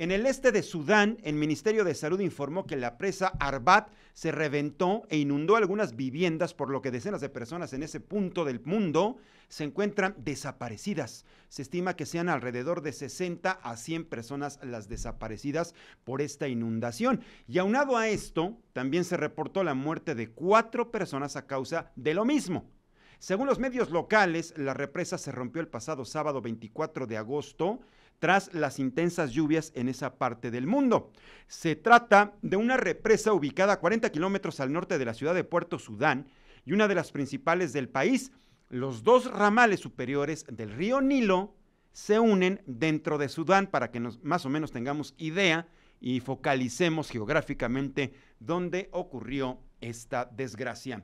En el este de Sudán, el Ministerio de Salud informó que la presa Arbat se reventó e inundó algunas viviendas, por lo que decenas de personas en ese punto del mundo se encuentran desaparecidas. Se estima que sean alrededor de 60 a 100 personas las desaparecidas por esta inundación. Y aunado a esto, también se reportó la muerte de cuatro personas a causa de lo mismo. Según los medios locales, la represa se rompió el pasado sábado 24 de agosto tras las intensas lluvias en esa parte del mundo. Se trata de una represa ubicada a 40 kilómetros al norte de la ciudad de Puerto Sudán y una de las principales del país. Los dos ramales superiores del río Nilo se unen dentro de Sudán para que más o menos tengamos idea y focalicemos geográficamente dónde ocurrió esta desgracia.